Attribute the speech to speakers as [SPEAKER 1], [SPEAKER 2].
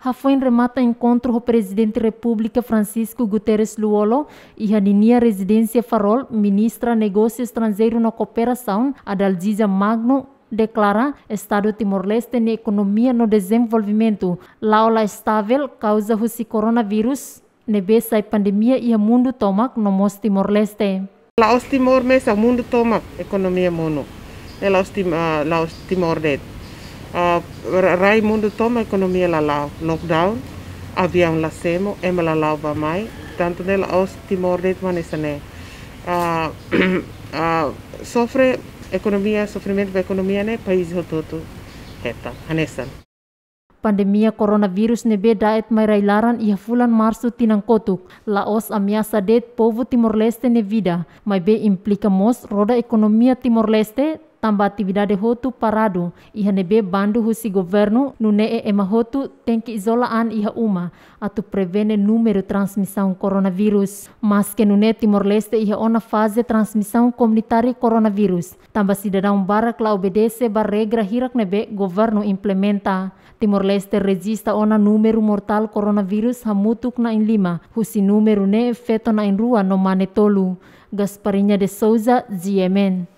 [SPEAKER 1] Hafuen remata encontro com o presidente República Francisco Guterres Luolo e a Ninia Residência Farol, ministra negócios Estrangeiros na Cooperação, Adalgisa Magno, declara Estado Timor-Leste na economia no desenvolvimento. Laula estável causa o coronavírus, neve e pandemia e o mundo toma no Mos Timor-Leste.
[SPEAKER 2] Laos Timor leste o mundo toma economia mono. É ah, Laos Timor-Leste. Ah, Raimundo toma economia la lau lockdown avião la semo em la lau va mai tanto dela os timor leste manesane uh, sofre economia sofrimento ba economia ne país hototo heta hanesan
[SPEAKER 1] Pandemia coronavirus nebe daet mai railaran ia fulan marsu tinangkotuk. Laos amiasa det povo Timor Leste ne vida, mai be implica mos roda economía Timor Leste tamba atividade hotu parado iha nebe bandu husi governo nee ema hotu tenki isolaan iha uma atu prevene número transmissão coronavírus. Mas que nune Timor-Leste iha ona fase transmissão comunitária coronavírus. Tamba cidadão bara que obedece ba regra hirak nebe governo implementa. Timor-Leste registra ona número mortal coronavírus hamutuk na em Lima, husi número ne feto na em rua no manetolu. Gasparinha de Souza, Ziemen.